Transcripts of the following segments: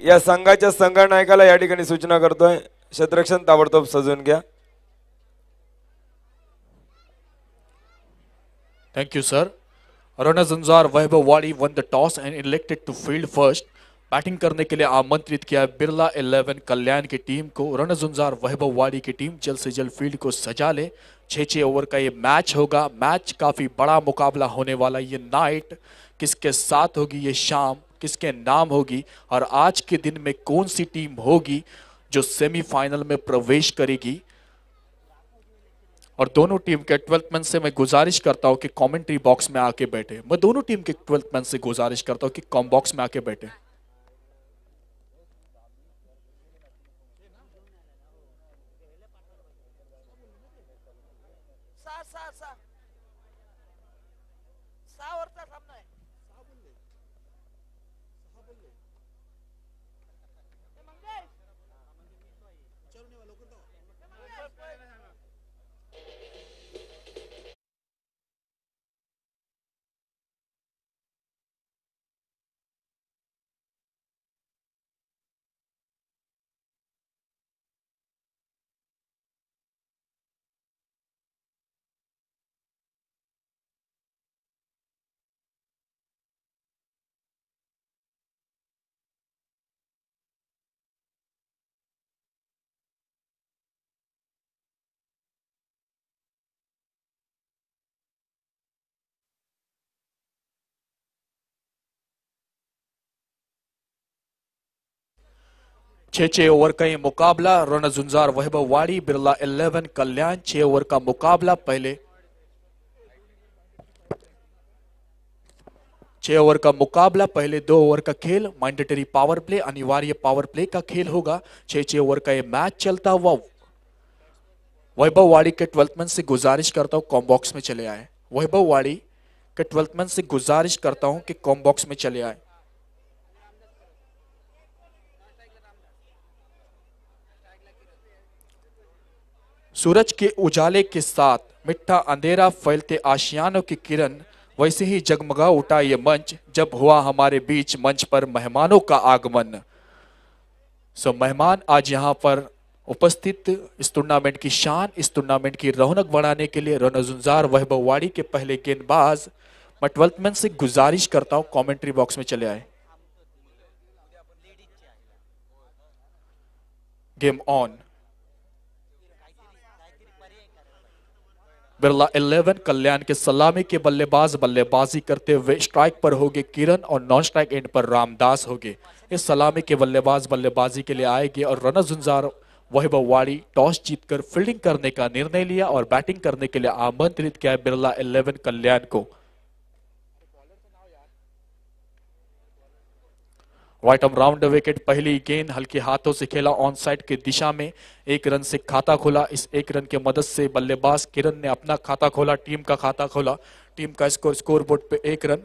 या संघाच्या संघनायकाला सूचना करते हैं करतोय ताबड़ोब सजन गया thank you sir runners in Vaibhav Wadi won the toss and elected to field first batting करने के लिए आमंत्रित किया बिरला 11 कल्याण की टीम को रनर्स उजार वैभव वाड़ी की टीम जल्द से जल्द फील्ड को सजा ले छः छः ओवर का ये मैच होगा मैच काफ़ी बड़ा मुकाबला होने वाला ये नाइट किसके साथ होगी ये शाम किसके नाम होगी और आज के दिन में कौन सी टीम होगी जो सेमीफाइनल में प्रवेश करेगी और दोनों टीम के ट्वेल्थ मैन से मैं गुजारिश करता हूं कि कमेंट्री बॉक्स में आके बैठे मैं दोनों टीम के ट्वेल्थ मैन से गुजारिश करता हूं कि कॉम बॉक्स में आके बैठे छः छः ओवर का ये मुकाबला रन जुंजार वहब वाड़ी बिरला इलेवन कल्याण छः ओवर का मुकाबला पहले छः ओवर का मुकाबला पहले दो ओवर का खेल मैंडेटरी पावर प्ले अनिवार्य पावर प्ले का खेल होगा छः छः ओवर का ये मैच चलता हुआ वैभव वाड़ी के ट्वेल्थमैन से गुजारिश करता हूँ कॉम्बॉक्स में चले आए वैभव वाड़ी के ट्वेल्थमैन से गुजारिश करता हूँ कि कॉम्बॉक्स में चले आए सूरज के उजाले के साथ मिठा अंधेरा फैलते आशियानों की किरण वैसे ही जगमगा उठा ये मंच जब हुआ हमारे बीच मंच पर मेहमानों का आगमन सो मेहमान आज यहाँ पर उपस्थित इस टूर्नामेंट की शान इस टूर्नामेंट की रौनक बढ़ाने के लिए जुंजार वैभववाड़ी के पहले गेंदबाज मैं से गुजारिश करता हूँ कॉमेंट्री बॉक्स में चले आए गेम ऑन बिरला 11 कल्याण के सलामी के बल्लेबाज बल्लेबाजी करते हुए स्ट्राइक पर होगी किरण और नॉन स्ट्राइक एंड पर रामदास होगी इस सलामी के बल्लेबाज बल्लेबाजी के लिए आएगी और रनर जुंजार वहीब वाड़ी टॉस जीतकर फील्डिंग करने का निर्णय लिया और बैटिंग करने के लिए आमंत्रित किया बिरला 11 कल्याण को व्हाइट ऑफ राउंड विकेट पहली गेंद हल्के हाथों से खेला ऑन साइड की दिशा में एक रन से खाता खोला इस एक रन के मदद से बल्लेबाज किरण ने अपना खाता खोला टीम का खाता खोला टीम का स्कोर स्कोर बोर्ड पे एक रन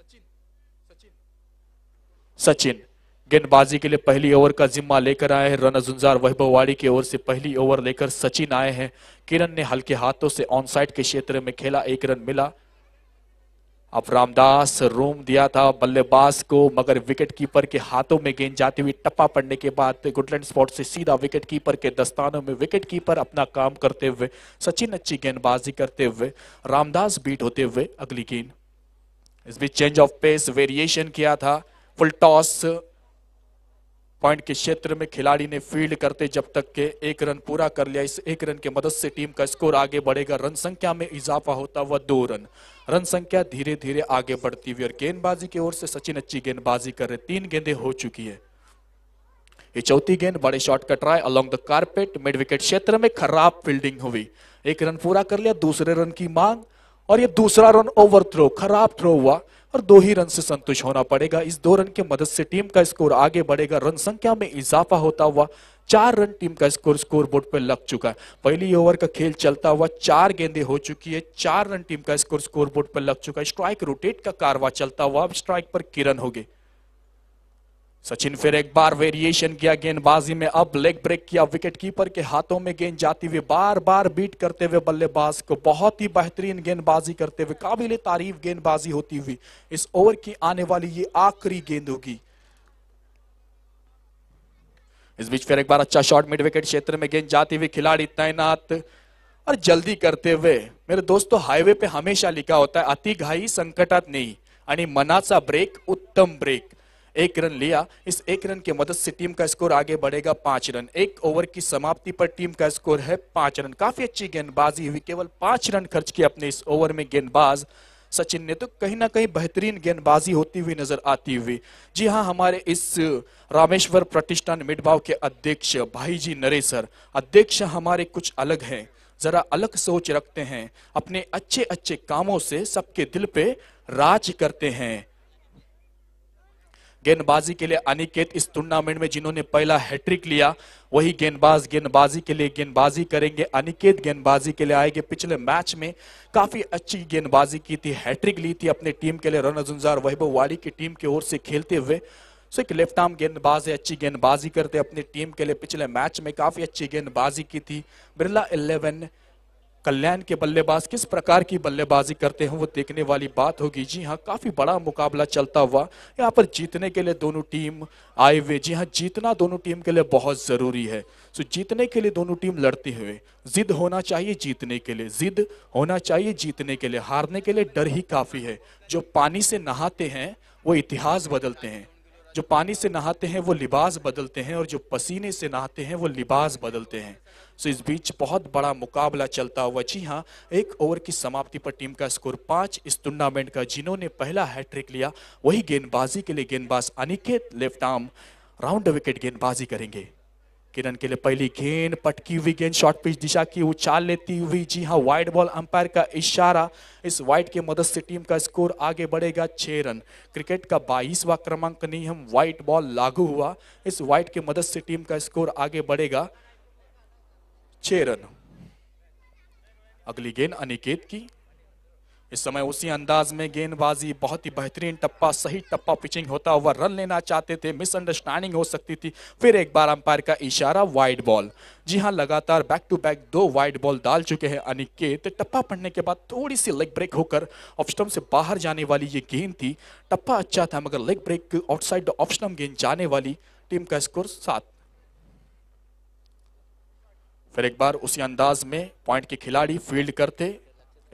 सचिन सचिन गेंदबाजी के लिए पहली ओवर का जिम्मा लेकर आए हैं रन जुंजार वैभववाड़ी की ओर से पहली ओवर लेकर सचिन आए हैं किरण ने हल्के हाथों से ऑन साइड के क्षेत्र में खेला एक रन मिला अब रामदास रूम दिया था बल्लेबाज को मगर विकेट कीपर के हाथों में गेंद जाती हुई टप्पा पड़ने के बाद गुडलैंड स्पॉट से सीधा विकेट कीपर के दस्तानों में विकेट कीपर अपना काम करते हुए सचिन अच्छी गेंदबाजी करते हुए रामदास बीट होते हुए अगली गेंद इस बीच चेंज ऑफ पेस वेरिएशन किया था फुल टॉस पॉइंट के क्षेत्र में खिलाड़ी ने फील्ड करते जब तक के एक रन पूरा कर लिया इस एक रन के मदद से टीम का स्कोर आगे बढ़ेगा रन संख्या में इजाफा होता हुआ दो रन रन संख्या धीरे धीरे आगे बढ़ती हुई और गेंदबाजी की ओर से सचिन अच्छी गेंदबाजी कर रहे तीन गेंदे हो चुकी है ये चौथी गेंद बड़े शॉट कट रहा है along the carpet mid wicket क्षेत्र में खराब फील्डिंग हुई एक रन पूरा कर लिया दूसरे रन की मांग और ये दूसरा रन ओवर थ्रो खराब थ्रो हुआ और दो ही रन से संतुष्ट होना पड़ेगा इस दो रन की मदद से टीम का स्कोर आगे बढ़ेगा रन संख्या में इजाफा होता हुआ चार रन टीम का स्कोर स्कोर बोर्ड पर लग चुका है पहली ओवर का खेल चलता हुआ चार गेंदे हो चुकी है चार रन टीम का स्कोर स्कोर बोर्ड पर लग चुका है स्ट्राइक रोटेट का कारवा चलता हुआ अब स्ट्राइक पर किरण होगी सचिन फिर एक बार वेरिएशन किया गेंदबाजी में अब लेग ब्रेक किया विकेट कीपर के हाथों में गेंद जाती हुई बार बार बीट करते हुए बल्लेबाज को बहुत ही बेहतरीन गेंदबाजी करते हुए काबिल तारीफ गेंदबाजी होती हुई इस ओवर की आने वाली ये आखिरी गेंद होगी इस बीच फिर एक बार अच्छा शॉट मिड विकेट क्षेत्र में गेंद जाती हुई खिलाड़ी तैनात और जल्दी करते हुए मेरे दोस्तों हाईवे पे हमेशा लिखा होता है अति घाई संकटात नहीं मनाचा ब्रेक उत्तम ब्रेक एक रन लिया इस एक रन की मदद से टीम का स्कोर आगे बढ़ेगा पांच रन एक ओवर की समाप्ति पर टीम का स्कोर है पांच रन काफी अच्छी गेंदबाजी हुई केवल पांच रन खर्च किया अपने इस ओवर में गेंदबाज सचिन ने तो कहीं ना कहीं बेहतरीन गेंदबाजी होती हुई नजर आती हुई जी हाँ हमारे इस रामेश्वर प्रतिष्ठान मिडभाव के अध्यक्ष भाई जी नरेसर अध्यक्ष हमारे कुछ अलग हैं जरा अलग सोच रखते हैं अपने अच्छे अच्छे कामों से सबके दिल पे राज करते हैं गेंदबाजी के लिए अनिकेत इस टूर्नामेंट में जिन्होंने पहला हैट्रिक लिया वही गेंदबाज गेंदबाजी के लिए गेंदबाजी करेंगे अनिकेत गेंदबाजी के लिए आएंगे पिछले मैच में काफी अच्छी गेंदबाजी की थी हैट्रिक ली थी अपने टीम के लिए रनजुंजार वैभव वाली की टीम की ओर से खेलते हुए सो एक लेफ्ट आर्म गेंदबाज है अच्छी गेंदबाजी करते अपनी टीम के लिए पिछले मैच में काफी अच्छी गेंदबाजी की थी बिरला इलेवन कल्याण के बल्लेबाज किस प्रकार की बल्लेबाजी करते हैं वो देखने वाली बात होगी जी हाँ काफ़ी बड़ा मुकाबला चलता हुआ यहाँ पर जीतने के लिए दोनों टीम आए हुए जी हाँ जीतना दोनों टीम के लिए बहुत ज़रूरी है सो जीतने के लिए दोनों टीम लड़ते हुए जिद होना चाहिए जीतने के लिए जिद होना चाहिए जीतने के लिए हारने के लिए डर ही काफ़ी है जो पानी से नहाते हैं वो इतिहास बदलते हैं जो पानी से नहाते हैं वो लिबास बदलते हैं और जो पसीने से नहाते हैं वो लिबास बदलते हैं सो इस बीच बहुत बड़ा मुकाबला चलता हुआ जी हाँ एक ओवर की समाप्ति पर टीम का स्कोर पांच इस टूर्नामेंट का जिन्होंने पहला हैट्रिक लिया वही गेंदबाजी के लिए गेंदबाज Aniket left arm round wicket गेंदबाजी करेंगे किरण के लिए पहली गेंद पटकी हुई गेंद शॉर्ट पिच दिशा की उछाल लेती हुई जी हाँ वाइड बॉल अंपायर का इशारा इस वाइड के मदद से टीम का स्कोर आगे बढ़ेगा छह रन क्रिकेट का बाईसवा क्रमांक नहीं हम वाइट बॉल लागू हुआ इस वाइड के मदद से टीम का स्कोर आगे बढ़ेगा चेरन अगली गेंद अनिकेत की इस समय उसी अंदाज में गेंदबाजी बहुत ही बेहतरीन टप्पा सही टप्पा पिचिंग होता हुआ रन लेना चाहते थे मिसअंडरस्टैंडिंग हो सकती थी फिर एक बार अंपायर का इशारा वाइड बॉल जी हाँ लगातार बैक टू बैक दो वाइड बॉल डाल चुके हैं अनिकेत टप्पा पड़ने के बाद थोड़ी सी लेग ब्रेक होकर ऑप्शनम से बाहर जाने वाली ये गेंद थी टप्पा अच्छा था मगर लेग ब्रेक आउटसाइड ऑप्शनम गेंद जाने वाली टीम का स्कोर सात फिर एक बार उसी अंदाज में पॉइंट के खिलाड़ी फील्ड करते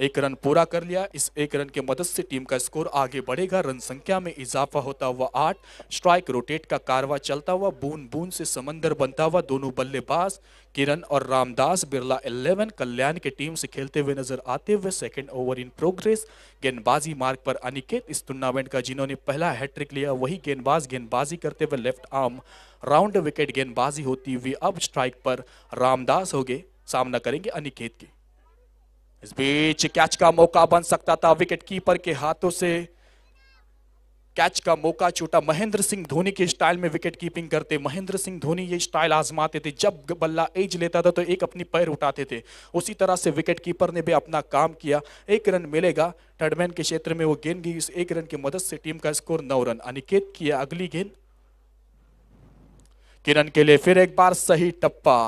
एक रन पूरा कर लिया इस एक रन की मदद से टीम का स्कोर आगे बढ़ेगा रन संख्या में इजाफा होता हुआ आठ स्ट्राइक रोटेट का कारवा चलता हुआ बूंद बूंद से समंदर बनता हुआ दोनों बल्लेबाज किरण और रामदास बिरला 11 कल्याण की टीम से खेलते हुए नजर आते हुए सेकंड ओवर इन प्रोग्रेस गेंदबाजी मार्ग पर अनिकेत इस टूर्नामेंट का जिन्होंने पहला हैट्रिक लिया वही गेंदबाज गेंदबाजी करते हुए लेफ्ट आर्म राउंड विकेट गेंदबाजी होती हुई अब स्ट्राइक पर रामदास हो सामना करेंगे अनिकेत की इस बीच कैच का मौका बन सकता था विकेट कीपर के हाथों से कैच का मौका छूटा महेंद्र सिंह धोनी के स्टाइल में विकेट कीपिंग करते महेंद्र सिंह धोनी ये स्टाइल आजमाते थे जब बल्ला एज लेता था तो एक अपनी पैर उठाते थे उसी तरह से विकेट कीपर ने भी अपना काम किया एक रन मिलेगा टर्डमैन के क्षेत्र में वो गेंद गई इस एक रन की मदद से टीम का स्कोर नौ रन अनिकेत किया अगली गेंद किरण के लिए फिर एक बार सही टप्पा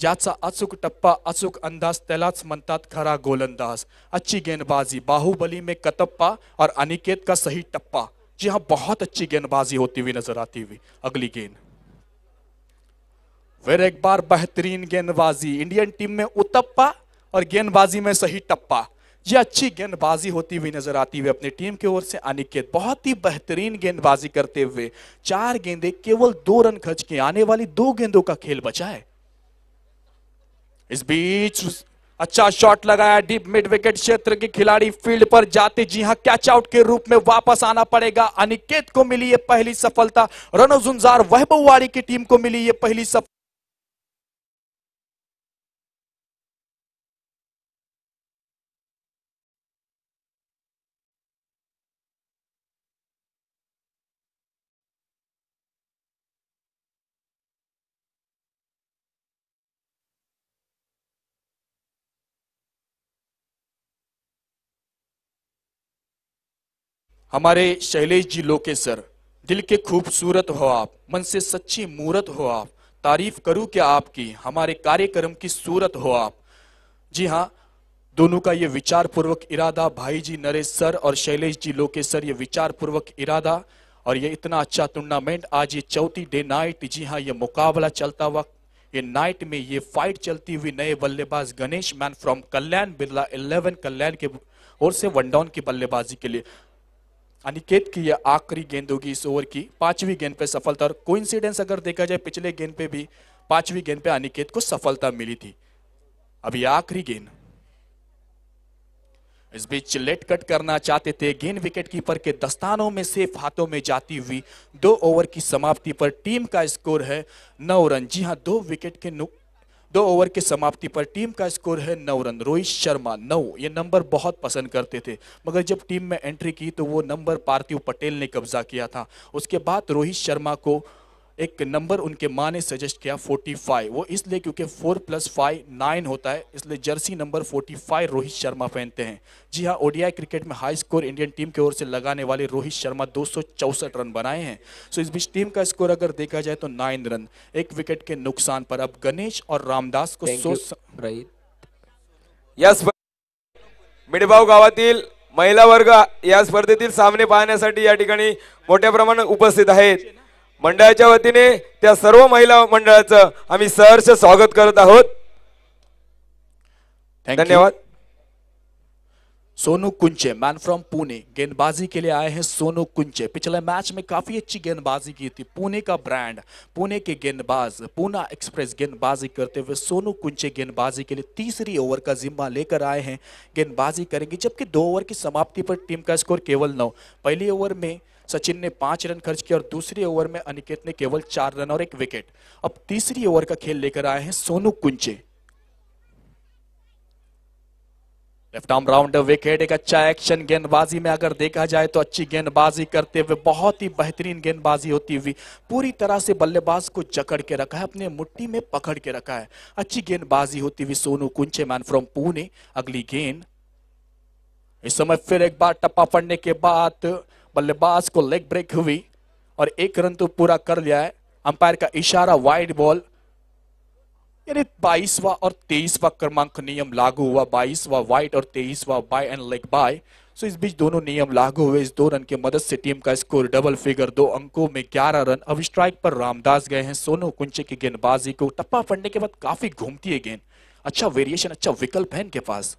ज्याचा अचूक टप्पा अचूक अंदाज त्यालाच मनता खरा गोलंदाज अच्छी गेंदबाजी बाहुबली में कतप्पा और अनिकेत का सही टप्पा जी हाँ बहुत अच्छी गेंदबाजी होती हुई नजर आती हुई अगली गेंद फिर एक बार बेहतरीन गेंदबाजी इंडियन टीम में उतप्पा और गेंदबाजी में सही टप्पा ये अच्छी गेंदबाजी होती हुई नजर आती हुई अपनी टीम की ओर से अनिकेत बहुत ही बेहतरीन गेंदबाजी करते हुए चार गेंदे केवल दो रन खर्च के आने वाली दो गेंदों का खेल बचाए इस बीच अच्छा शॉट लगाया डीप मिड विकेट क्षेत्र के खिलाड़ी फील्ड पर जाते जी हां कैच आउट के रूप में वापस आना पड़ेगा अनिकेत को मिली ये पहली सफलता रनो जुंजार वैभववाड़ी की टीम को मिली ये पहली सफलता हमारे शैलेश जी लोकेसर दिल के खूबसूरत हो आप मन से सच्ची मूरत हो आप तारीफ करूं क्या आपकी हमारे कार्यक्रम की सूरत हो आप जी हाँ दोनों का ये विचार पूर्वक इरादा भाई जी नरेश सर और शैलेश जी लोके सर ये विचार पूर्वक इरादा और ये इतना अच्छा टूर्नामेंट आज ये चौथी डे नाइट जी हाँ ये मुकाबला चलता वक्त ये नाइट में ये फाइट चलती हुई नए बल्लेबाज गणेश मैन फ्रॉम कल्याण बिरला 11 कल्याण के ओर से वन डाउन की बल्लेबाजी के लिए अनिकेत की यह आखिरी गेंद होगी इस ओवर की पांचवी गेंद पे सफलता और कोइंसिडेंस अगर देखा जाए पिछले गेंद पे भी पांचवी गेंद पे अनिकेत को सफलता मिली थी अब यह आखिरी गेंद इस बीच लेट कट करना चाहते थे गेंद विकेट कीपर के दस्तानों में सेफ हाथों में जाती हुई दो ओवर की समाप्ति पर टीम का स्कोर है नौ रन जी हां दो विकेट के नुक दो ओवर के समाप्ति पर टीम का स्कोर है नौ रन रोहित शर्मा नौ ये नंबर बहुत पसंद करते थे मगर जब टीम में एंट्री की तो वो नंबर पार्थिव पटेल ने कब्जा किया था उसके बाद रोहित शर्मा को एक नंबर उनके माँ ने सजेस्ट किया 45 वो इसलिए क्योंकि 4 प्लस फाइव नाइन होता है इसलिए जर्सी नंबर 45 रोहित शर्मा पहनते हैं जी हाँ ओडीआई क्रिकेट में हाई स्कोर इंडियन टीम की ओर से लगाने वाले रोहित शर्मा दो रन बनाए हैं सो इस बीच टीम का स्कोर अगर देखा जाए तो नाइन रन एक विकेट के नुकसान पर अब गणेश और रामदास को सो यस मिडभाव गावातील महिला वर्ग या स्पर्धेतील सामने पाहण्यासाठी या ठिकाणी मोठ्या प्रमाणात उपस्थित आहेत मंडळाच्या वतीने त्या सर्व महिला मंडळाचं आम्ही सहर्ष स्वागत करत आहोत धन्यवाद सोनू कुंचे मैन फ्रॉम पुणे गेंदबाजी के लिए आए हैं सोनू कुंचे पिछले मैच में काफ़ी अच्छी गेंदबाजी की थी पुणे का ब्रांड पुणे के गेंदबाज पूना एक्सप्रेस गेंदबाजी करते हुए सोनू कुंचे गेंदबाजी के लिए तीसरी ओवर का जिम्मा लेकर आए हैं गेंदबाजी करेंगे जबकि दो ओवर की समाप्ति पर टीम का स्कोर केवल नौ पहली ओवर में सचिन ने पांच रन खर्च किया और दूसरे ओवर में अनिकेत ने केवल चार रन और एक विकेट अब तीसरी ओवर का खेल लेकर आए हैं Sonu Kunche left arm round wicket एक अच्छा एक्शन गेंदबाजी में अगर देखा जाए तो अच्छी गेंदबाजी करते हुए बहुत ही बेहतरीन गेंदबाजी होती हुई पूरी तरह से बल्लेबाज को जकड़ के रखा है अपने मुट्ठी में पकड़ के रखा है अच्छी गेंदबाजी होती हुई सोनू कुंचे मैन फ्रॉम पुणे अगली गेंद इस समय फिर एक बार टप्पा पड़ने के बाद बल्लेबाज को लेग ब्रेक हुई और एक रन तो पूरा कर लिया है अंपायर का इशारा वाइड बॉल यानी बाईसवा और तेईसवा क्रमांक नियम लागू हुआ बाईसवा वाइट और तेईसवा bye and leg bye so इस बीच दोनों नियम लागू हुए इस दो रन की मदद से टीम का स्कोर डबल फिगर दो अंकों में ग्यारह रन अब स्ट्राइक पर रामदास गए हैं सोनू कुंचे की गेंदबाजी को टप्पा पड़ने के बाद काफी घूमती है गेंद अच्छा वेरिएशन अच्छा विकल्प है इनके पास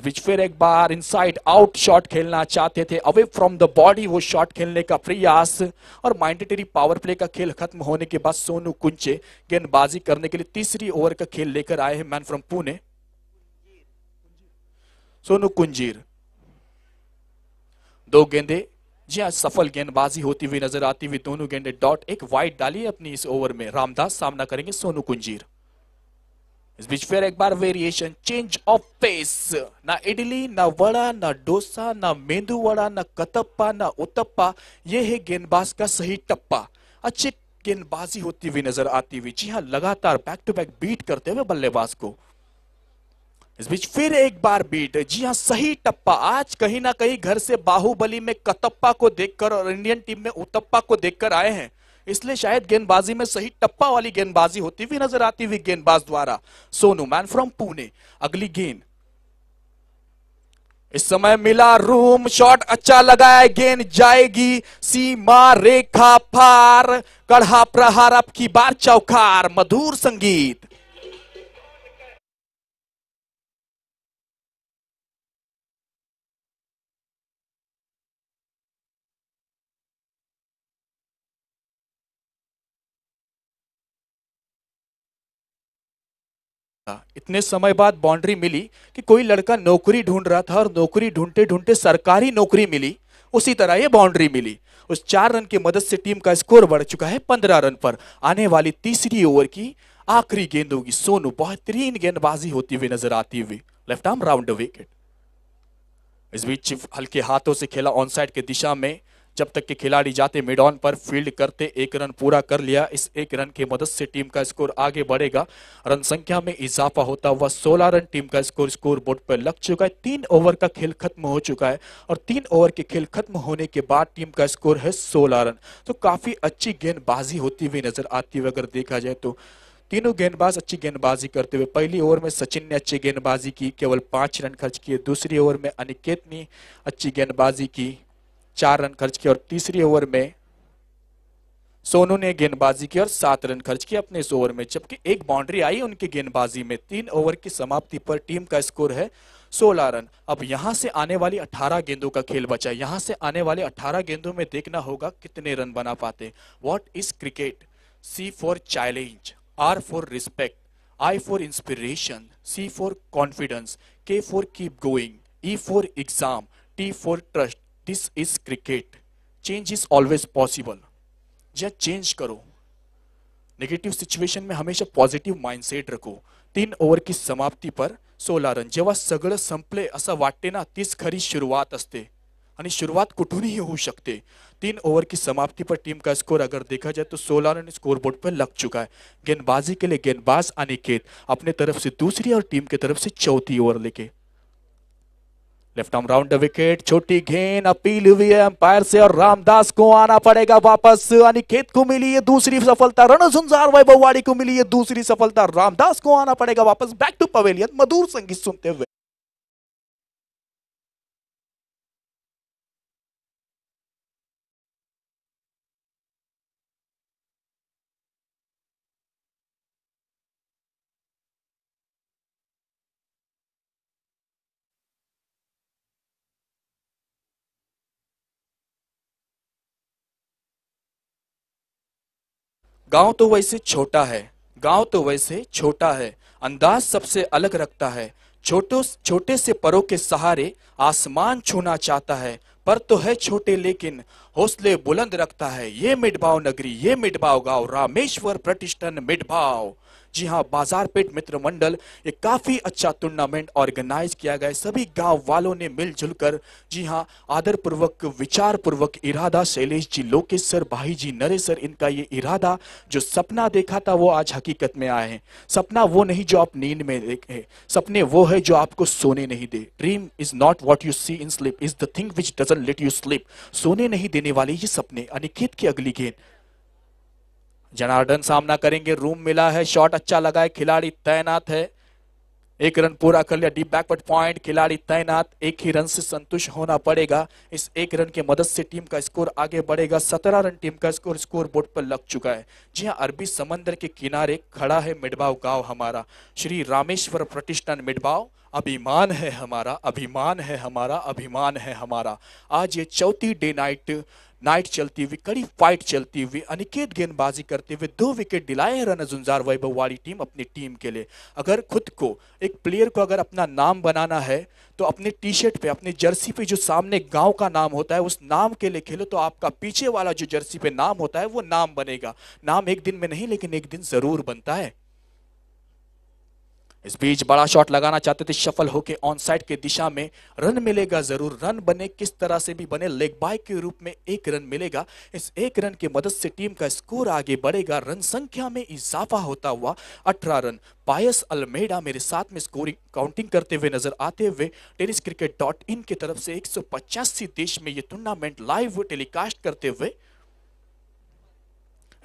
बीच फिर एक बार इनसाइड आउट शॉट खेलना चाहते थे अवे फ्रॉम द बॉडी वो शॉट खेलने का प्रयास और माइंडेटरी पावर प्ले का खेल खत्म होने के बाद सोनू कुंचे गेंदबाजी करने के लिए तीसरी ओवर का खेल लेकर आए हैं मैन फ्रॉम पुणे सोनू कुंजीर दो गेंदे जी हाँ सफल गेंदबाजी होती हुई नजर आती हुई दोनों गेंदे डॉट एक वाइट डाली अपनी इस ओवर में रामदास सामना करेंगे सोनू कुंजीर इस बीच फिर एक बार वेरिएशन चेंज ऑफ पेस ना इडली ना वड़ा ना डोसा ना मेंदू वड़ा ना कतप्पा ना उतप्पा ये है गेंदबाज का सही टप्पा अच्छी गेंदबाजी होती हुई नजर आती हुई जी हाँ लगातार बैक टू बैक बीट करते हुए बल्लेबाज को इस बीच फिर एक बार बीट जी हाँ सही टप्पा आज कहीं ना कहीं घर से बाहुबली में कतप्पा को देखकर और इंडियन टीम में उतप्पा को देखकर आए हैं इसलिए शायद गेंदबाजी में सही टप्पा वाली गेंदबाजी होती हुई नजर आती हुई गेंदबाज द्वारा सोनू मैन फ्रॉम पुणे अगली गेंद इस समय मिला रूम शॉट अच्छा लगाया गेंद जाएगी सीमा रेखा पार कढ़ा प्रहार अब की बार चौकार मधुर संगीत था इतने समय बाद बाउंड्री मिली कि कोई लड़का नौकरी ढूंढ रहा था और नौकरी ढूंढते ढूंढते सरकारी नौकरी मिली उसी तरह ये बाउंड्री मिली उस चार रन की मदद से टीम का स्कोर बढ़ चुका है पंद्रह रन पर आने वाली तीसरी ओवर की आखिरी गेंद होगी सोनू बेहतरीन गेंदबाजी होती हुई नजर आती हुई लेफ्ट आर्म राउंड विकेट इस बीच हल्के हाथों से खेला ऑन साइड की दिशा में जब तक के खिलाड़ी जाते मिड ऑन पर फील्ड करते एक रन पूरा कर लिया इस एक रन की मदद से टीम का स्कोर आगे बढ़ेगा रन संख्या में इजाफा होता हुआ सोलह रन टीम का स्कोर स्कोर बोर्ड पर लग चुका है तीन ओवर का खेल खत्म हो चुका है और तीन ओवर के खेल खत्म होने के बाद टीम का स्कोर है सोलह रन तो काफी अच्छी गेंदबाजी होती हुई नजर आती हुई अगर देखा जाए तो तीनों गेंदबाज अच्छी गेंदबाजी करते हुए पहली ओवर में सचिन ने अच्छी गेंदबाजी की केवल पांच रन खर्च किए दूसरी ओवर में अनिकेत ने अच्छी गेंदबाजी की चार रन खर्च किए और तीसरी ओवर में सोनू ने गेंदबाजी की और सात रन खर्च किए अपने इस ओवर में जबकि एक बाउंड्री आई उनकी गेंदबाजी में तीन ओवर की समाप्ति पर टीम का स्कोर है 16 रन अब यहां से आने वाली 18 गेंदों का खेल बचा है यहां से आने वाले 18 गेंदों में देखना होगा कितने रन बना पाते what is cricket C for challenge R for respect I for inspiration C for confidence K for keep going E for exam T for trust this is cricket change is always possible या change करो negative situation में हमेशा positive mindset रखो तीन over की समाप्ति पर सोलह रन जेव सग संपले असं वाटते ना तीस खरी शुरुआत असते आणि शुरुआत कुठूनही हो सकते तीन ओवर की समाप्ति पर टीम का स्कोर अगर देखा जाए तो सोलह रन स्कोर बोर्ड पर लग चुका है गेंदबाजी के लिए गेंदबाज अनिकेत अपने तरफ से दूसरी और टीम के तरफ से चौथी ओवर लेके लेफ्ट आर्म राउंड विकेट छोटी गेंद अपील हुई है अंपायर से और रामदास को आना पड़ेगा वापस अनिकेत को मिली है दूसरी सफलता रणझुंजार वैभववाड़ी को मिली है दूसरी सफलता रामदास को आना पड़ेगा वापस बैक टू पवेलियन मधुर संगीत सुनते हुए गांव तो वैसे छोटा है गांव तो वैसे छोटा है अंदाज सबसे अलग रखता है छोटो छोटे से परों के सहारे आसमान छूना चाहता है पर तो है छोटे लेकिन हौसले बुलंद रखता है ये मिडभाव नगरी ये मिडभाव गांव रामेश्वर प्रतिष्ठान मिडभाव जी हाँ बाजार पेट मित्र मंडल ये काफी अच्छा टूर्नामेंट ऑर्गेनाइज किया गया सभी गांव वालों ने मिलजुल कर जी हाँ आदर पूर्वक विचार पूर्वक इरादा शैलेश जी लोकेश सर भाई जी नरेश सर इनका ये इरादा जो सपना देखा था वो आज हकीकत में आए हैं सपना वो नहीं जो आप नींद में देखे सपने वो है जो आपको सोने नहीं दे dream is not what you see in sleep is the thing which doesn't let you sleep सोने नहीं देने वाले ये सपने अनिकेत की अगली गेंद जनार्दन सामना करेंगे रूम मिला है शॉट अच्छा लगा है खिलाड़ी तैनात है एक रन पूरा कर लिया डीप बैकवर्ड पॉइंट खिलाड़ी तैनात एक ही रन से संतुष्ट होना पड़ेगा इस एक रन के मदद से टीम का स्कोर आगे बढ़ेगा सत्रह रन टीम का स्कोर स्कोर बोर्ड पर लग चुका है जी हाँ अरबी समंदर के किनारे खड़ा है मिडबाव गांव हमारा श्री रामेश्वर प्रतिष्ठान मिडबाव अभिमान है हमारा अभिमान है हमारा अभिमान है हमारा आज ये चौथी डे नाइट नाइट चलती हुई कड़ी फाइट चलती हुई अनिकेत गेंदबाजी करते हुए दो विकेट दिलाए हैं जुंजार वैभव वाली टीम अपनी टीम के लिए अगर खुद को एक प्लेयर को अगर अपना नाम बनाना है तो अपने टी शर्ट पे अपने जर्सी पे जो सामने गांव का नाम होता है उस नाम के लिए खेलो तो आपका पीछे वाला जो जर्सी पे नाम होता है वो नाम बनेगा नाम एक दिन में नहीं लेकिन एक दिन ज़रूर बनता है इस बीच बड़ा शॉट लगाना चाहते थे शफल होके ऑन साइड के दिशा में रन मिलेगा जरूर रन बने किस तरह से भी बने लेग बाय के रूप में एक रन मिलेगा इस एक रन की मदद से टीम का स्कोर आगे बढ़ेगा रन संख्या में इजाफा होता हुआ अठारह रन पायस अल्मेडा मेरे साथ में स्कोरिंग काउंटिंग करते हुए नजर आते हुए टेनिस क्रिकेट डॉट इन की तरफ से एक देश में ये टूर्नामेंट लाइव टेलीकास्ट करते हुए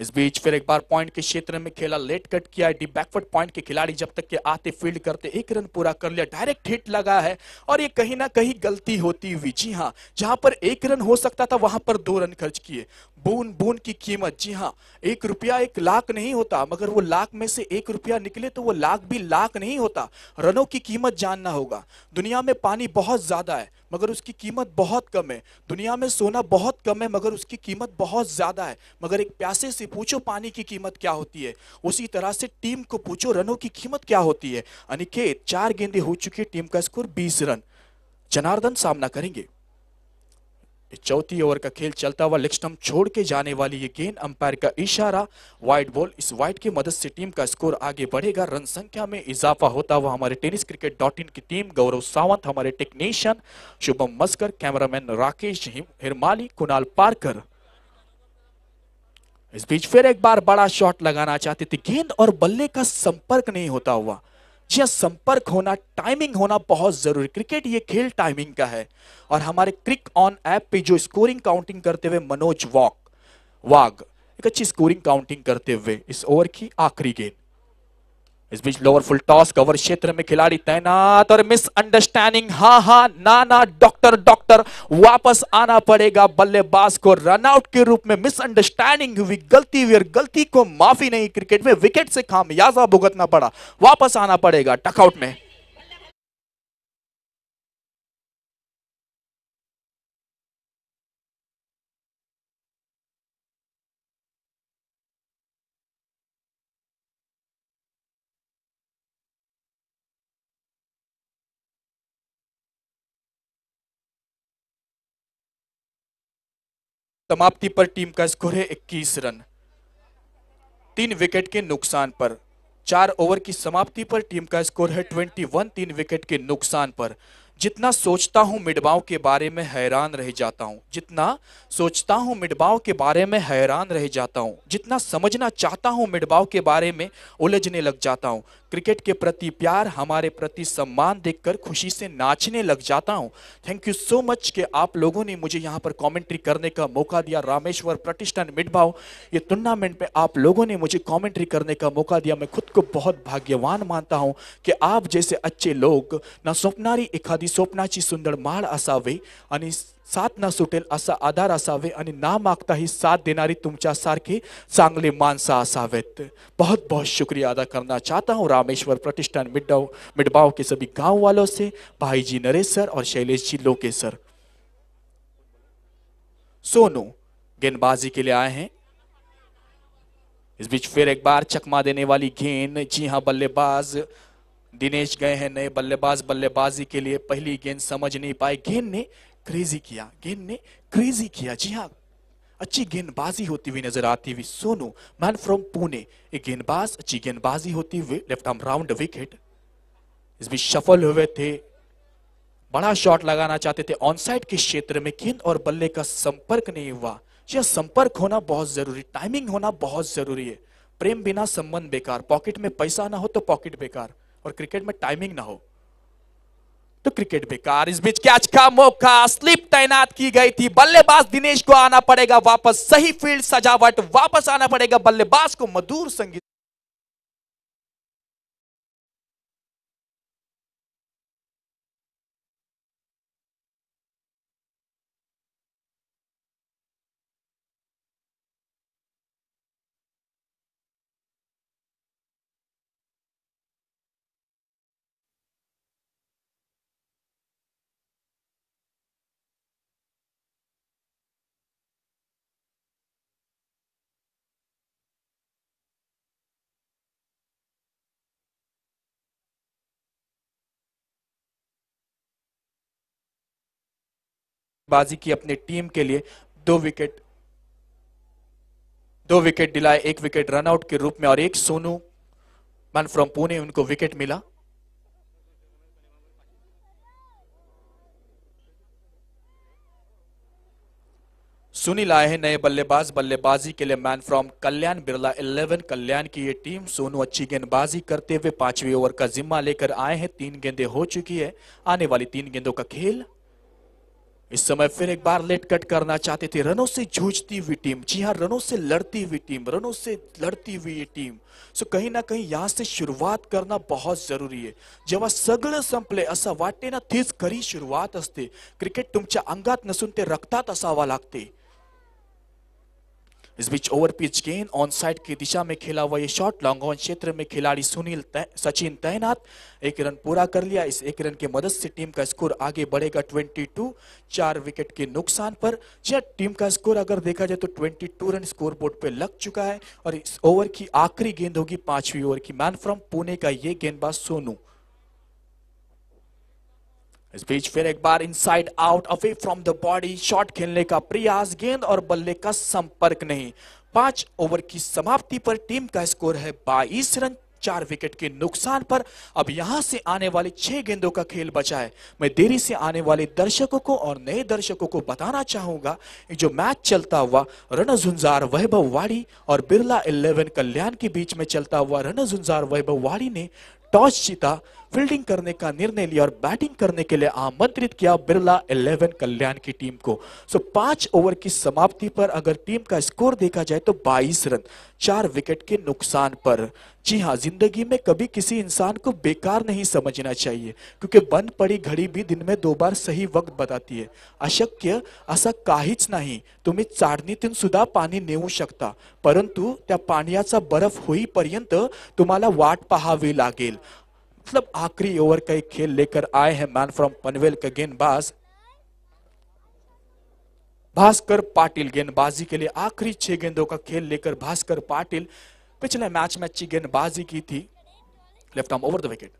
इस बीच फिर एक बार पॉइंट के क्षेत्र में खेला लेट कट किया डी बैकवर्ड पॉइंट के खिलाड़ी जब तक के आते फील्ड करते एक रन पूरा कर लिया डायरेक्ट हिट लगा है और ये कहीं ना कहीं गलती होती हुई जी हाँ जहां पर एक रन हो सकता था वहां पर दो रन खर्च किए बूंद बूंद की कीमत जी हाँ एक रुपया एक लाख नहीं होता मगर वो लाख में से एक रुपया निकले तो वो लाख भी लाख नहीं होता रनों की कीमत जानना होगा दुनिया में पानी बहुत ज्यादा है मगर उसकी कीमत बहुत कम है दुनिया में सोना बहुत कम है मगर उसकी कीमत बहुत ज़्यादा है मगर एक प्यासे से पूछो पानी की कीमत क्या होती है उसी तरह से टीम को पूछो रनों की कीमत क्या होती है अनिकेत चार गेंदे हो चुकी है टीम का स्कोर बीस रन जनार्दन सामना करेंगे चौथी ओवर का खेल चलता हुआ लेग स्टम्प छोड़ के जाने वाली ये गेंद अंपायर का इशारा वाइड बॉल इस वाइड की मदद से टीम का स्कोर आगे बढ़ेगा रन संख्या में इजाफा होता हुआ हमारे टेनिस क्रिकेट डॉट इन की टीम गौरव सावंत हमारे टेक्नीशियन शुभम मस्कर कैमरामैन राकेश हिरमाली कुणाल पारकर इस बीच फिर एक बार बड़ा शॉट लगाना चाहते थे गेंद और बल्ले का संपर्क नहीं होता हुआ यह संपर्क होना टाइमिंग होना बहुत जरूरी क्रिकेट ये खेल टाइमिंग का है और हमारे क्रिक ऑन ऐप पे जो स्कोरिंग काउंटिंग करते हुए मनोज वॉक वाग एक अच्छी स्कोरिंग काउंटिंग करते हुए इस ओवर की आखिरी गेंद इस बीच लोअर फुल टॉस कवर क्षेत्र में खिलाड़ी तैनात और मिस अंडरस्टैंडिंग हा हा ना ना डॉक्टर डॉक्टर वापस आना पड़ेगा बल्लेबाज को रनआउट के रूप में मिस अंडरस्टैंडिंग हुई गलती हुई और गलती को माफी नहीं क्रिकेट में विकेट से खामियाजा भुगतना पड़ा वापस आना पड़ेगा टकआउट में समाप्ति पर टीम का स्कोर है 21 रन तीन विकेट के नुकसान पर चार ओवर की समाप्ति पर टीम का स्कोर है 21 तीन विकेट के नुकसान पर जितना सोचता हूँ मिडबाव के बारे में हैरान रह जाता हूँ जितना सोचता हूँ मिडबाव के बारे में हैरान रह जाता हूँ जितना समझना चाहता हूँ मिडबाव के बारे में उलझने लग जाता हूँ क्रिकेट के प्रति प्यार हमारे प्रति सम्मान देखकर खुशी से नाचने लग जाता हूँ थैंक यू सो मच कि आप लोगों ने मुझे यहाँ पर कॉमेंट्री करने का मौका दिया रामेश्वर प्रतिष्ठान मिडबाव ये टूर्नामेंट में आप लोगों ने मुझे कॉमेंट्री करने का मौका दिया मैं खुद को बहुत भाग्यवान मानता हूँ कि आप जैसे अच्छे लोग ना स्वप्नारी इखादी ही स्वप्नाची सुंदर माळ असावे आणि साथ ना सुटेल असा आधार असावे आणि ना मागता ही साथ देणारी सारखे चांगले माणसं असावेत बहुत बहुत शुक्रिया अदा करना चाहता हूँ रामेश्वर प्रतिष्ठान मिडाव मिडबाव के सभी गांव वालों से भाई जी नरेश सर और शैलेश जी लोके सर सोनू गेंदबाजी के लिए आए हैं इस बीच फिर एक बार चकमा देने वाली गेंद जी हाँ बल्लेबाज दिनेश गए हैं नए बल्लेबाज बल्लेबाजी के लिए पहली गेंद समझ नहीं पाए गेंद ने क्रेजी किया गेंद ने क्रेजी किया जी हाँ अच्छी गेंदबाजी होती हुई नजर आती हुई सोनू मैन फ्रॉम पुणे एक गेंदबाज अच्छी गेंदबाजी होती हुई लेफ्ट आर्म राउंड विकेट इसमें सफल हुए थे बड़ा शॉट लगाना चाहते थे ऑन साइड के क्षेत्र में गेंद और बल्ले का संपर्क नहीं हुआ यह हाँ, संपर्क होना बहुत जरूरी टाइमिंग होना बहुत जरूरी है प्रेम बिना संबंध बेकार पॉकेट में पैसा ना हो तो पॉकेट बेकार और क्रिकेट में टाइमिंग ना हो तो क्रिकेट बेकार इस बीच कैच का मौका स्लिप तैनात की गई थी बल्लेबाज दिनेश को आना पड़ेगा वापस सही फील्ड सजावट वापस आना पड़ेगा बल्लेबाज को मधुर संगीत बाजी की अपनी टीम के लिए दो विकेट दो विकेट दिलाए एक विकेट रनआउट के रूप में और एक सोनू मन फ्रॉम पुणे उनको विकेट मिला सुनील आए हैं नए बल्लेबाज बल्लेबाजी के लिए मैन फ्रॉम कल्याण बिरला 11 कल्याण की ये टीम सोनू अच्छी गेंदबाजी करते हुए पांचवी ओवर का जिम्मा लेकर आए हैं तीन गेंदे हो चुकी है आने वाली तीन गेंदों का खेल इस समय फिर एक बार लेट कट करना चाहते थे रनों से जूझती हुई टीम जी हाँ रनों से लड़ती हुई टीम रनों से लड़ती हुई ये टीम सो कहीं ना कहीं यहां से शुरुआत करना बहुत जरूरी है जेव सगल संपले वाटे ना तीच खरी शुरुआत क्रिकेट तुम्हारे अंगात नसून ते लगते इस बीच ओवर पिच गेंद ऑन साइड की दिशा में खेला हुआ ये शॉट लॉन्ग ऑन क्षेत्र में खिलाड़ी सुनील सचिन तैनात एक रन पूरा कर लिया इस एक रन की मदद से टीम का स्कोर आगे बढ़ेगा 22 चार विकेट के नुकसान पर या टीम का स्कोर अगर देखा जाए तो 22 रन स्कोर बोर्ड पर लग चुका है और इस ओवर की आखिरी गेंद होगी पांचवी ओवर की मैन फ्रॉम पुणे का ये गेंदबाज सोनू इस बीच फिर एक बार inside out away from the body shot खेलने का प्रयास गेंद और बल्ले का संपर्क नहीं पांच ओवर की समाप्ति पर टीम का स्कोर है बाईस रन चार विकेट के नुकसान पर अब यहां से आने वाले छह गेंदों का खेल बचा है मैं देरी से आने वाले दर्शकों को और नए दर्शकों को बताना चाहूंगा जो मैच चलता हुआ रणझुंजार वैभव वाड़ी और बिरला इलेवन कल्याण के बीच में चलता हुआ रणझुंजार वैभव वाड़ी ने टॉस जीता फील्डिंग करने का निर्णय लिया और बैटिंग करने के लिए आमंत्रित किया बिरला 11 कल्याण की टीम को सो पांच ओवर की समाप्ति पर अगर टीम का स्कोर देखा जाए तो 22 रन चार विकेट के नुकसान पर जी हाँ जिंदगी में कभी किसी इंसान को बेकार नहीं समझना चाहिए क्योंकि बंद पड़ी घड़ी भी दिन में दो बार सही वक्त बताती है अशक्य असा काहीच नाही तुम्ही चाडणीतून सुद्धा पाणी नेऊ शकता परंतु त्या पाण्याचा बरफ होईपर्यंत तुम्हाला वाट पहावी लागेल मतलब आखिरी ओवर का एक खेल लेकर आए हैं मैन फ्रॉम पनवेल का गेंदबाज भास्कर पाटिल गेंदबाजी के लिए आखिरी छह गेंदों का खेल लेकर भास्कर पाटिल पिछले मैच में अच्छी गेंदबाजी की थी left arm over the wicket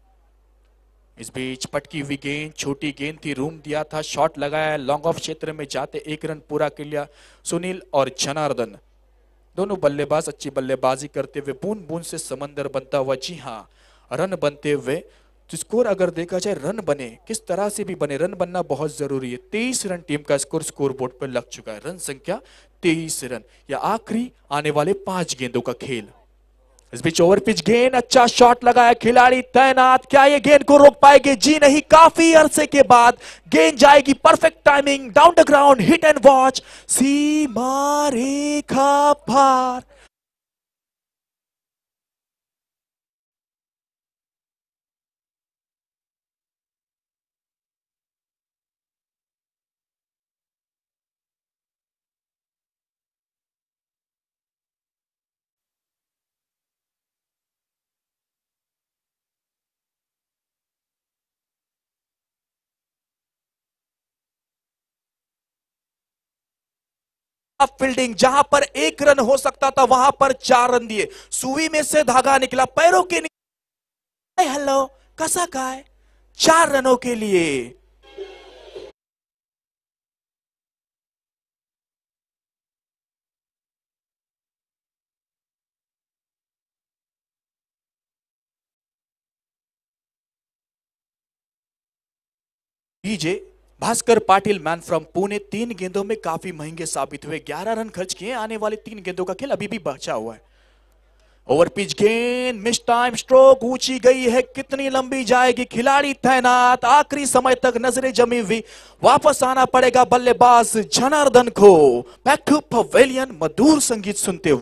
इस बीच पटकी हुई गेंद छोटी गेंद थी रूम दिया था शॉट लगाया लॉन्ग ऑफ क्षेत्र में जाते एक रन पूरा कर लिया सुनील और जनार्दन दोनों बल्लेबाज अच्छी बल्लेबाजी करते हुए बूंद बूंद से समंदर बनता हुआ जी हाँ रन बनते हुए स्कोर तो अगर देखा जाए रन बने किस तरह से भी बने रन बनना बहुत जरूरी है तेईस रन टीम का स्कोर स्कोर बोर्ड पर लग चुका है रन संख्या तेईस रन या आखिरी आने वाले पांच गेंदों का खेल इस बीच ओवर पिच गेंद अच्छा शॉट लगाया खिलाड़ी तैनात क्या ये गेंद को रोक पाएंगे जी नहीं काफी अरसे के बाद गेंद जाएगी perfect timing down the ground hit and watch सीमा रेखा खा फील्डिंग जहां पर एक रन हो सकता था वहां पर चार रन दिए सुई में से धागा निकला पैरों के निकला हेलो कसा है चार रनों के लिए DJ Bhaskar Patil man from Pune तीन गेंदों में काफी महंगे साबित हुए ग्यारह रन खर्च किए आने वाले तीन गेंदों का खेल अभी भी बचा हुआ है ओवर पिच गेंद मिस टाइम स्ट्रोक ऊंची गई है कितनी लंबी जाएगी खिलाड़ी तैनात आखिरी समय तक नजरें जमी हुई वापस आना पड़ेगा बल्लेबाज जनार्दन को बैक पवेलियन मधुर संगीत सुनते हुए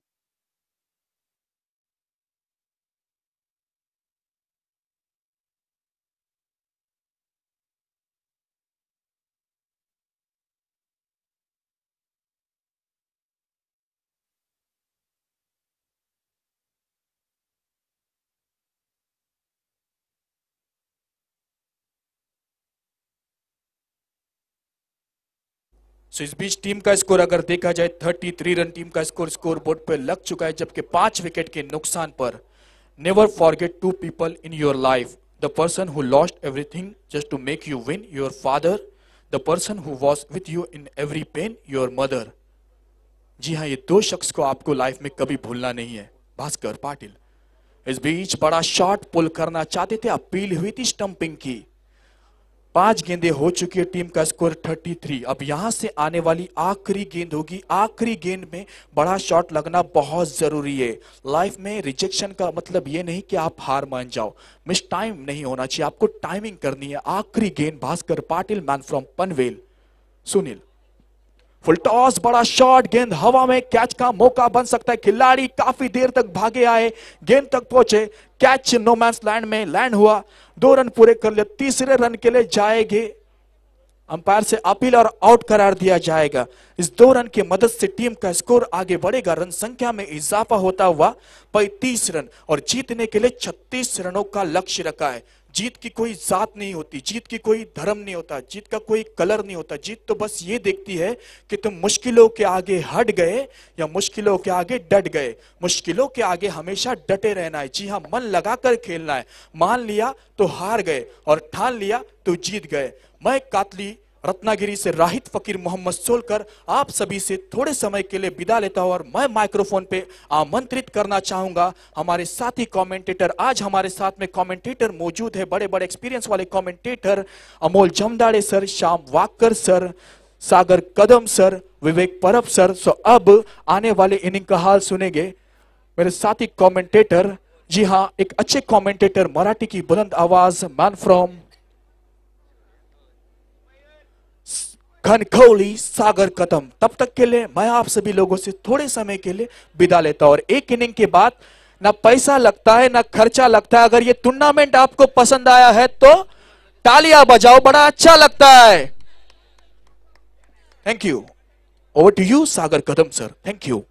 सो इस बीच टीम का स्कोर अगर देखा जाए 33 रन टीम का स्कोर स्कोर बोर्ड पर लग चुका है जबकि पांच विकेट के नुकसान पर never forget two people in your life the person who lost everything just to make you win your father the person who was with you in every pain your mother जी हाँ ये दो शख्स को आपको लाइफ में कभी भूलना नहीं है भास्कर पाटिल इस बीच बड़ा शॉट पुल करना चाहते थे अपील हुई थी स्टंपिंग की पांच गेंदे हो चुकी है टीम का स्कोर 33 अब यहां से आने वाली आखिरी गेंद होगी आखिरी गेंद में बड़ा शॉट लगना बहुत जरूरी है लाइफ में रिजेक्शन का मतलब ये नहीं कि आप हार मान जाओ मिस टाइम नहीं होना चाहिए आपको टाइमिंग करनी है आखिरी गेंद Bhaskar Patil man from Panvel Sunil full toss बड़ा शॉट गेंद हवा में कैच का मौका बन सकता है खिलाड़ी काफी देर तक भागे आए गेंद तक पहुंचे कैच नो नोमैंस लैंड में लैंड हुआ दो रन पूरे कर लिया तीसरे रन के लिए जाएंगे अंपायर से अपील और आउट करार दिया जाएगा इस दो रन की मदद से टीम का स्कोर आगे बढ़ेगा रन संख्या में इजाफा होता हुआ पैतीस रन और जीतने के लिए छत्तीस रनों का लक्ष्य रखा है जीत की कोई जात नहीं होती जीत की कोई धर्म नहीं होता जीत का कोई कलर नहीं होता जीत तो बस ये देखती है कि तुम मुश्किलों के आगे हट गए या मुश्किलों के आगे डट गए मुश्किलों के आगे हमेशा डटे रहना है जी हाँ मन लगाकर खेलना है मान लिया तो हार गए और ठान लिया तो जीत गए मैं कातली रत्नागिरी से राहित फकीर मोहम्मद सोलकर आप सभी से थोड़े समय के लिए विदा लेता हूं और मैं माइक्रोफोन पे आमंत्रित करना चाहूंगा हमारे साथी कमेंटेटर आज हमारे साथ में कमेंटेटर मौजूद है बड़े बड़े एक्सपीरियंस वाले commentator Amol Jamdade sir Shyam Wakar sir Sagar Kadam sir Vivek Parab sir सो अब आने वाले इनिंग का हाल सुनेंगे मेरे साथी कमेंटेटर जी हाँ एक अच्छे कमेंटेटर मराठी की बुलंद आवाज मैन फ्रॉम घनखौली सागर कदम तब तक के लिए मैं आप सभी लोगों से थोड़े समय के लिए विदा लेता हूं और एक इनिंग के बाद ना पैसा लगता है ना खर्चा लगता है अगर ये टूर्नामेंट आपको पसंद आया है तो तालियां बजाओ बड़ा अच्छा लगता है thank you over to you Sagar Kadam sir thank you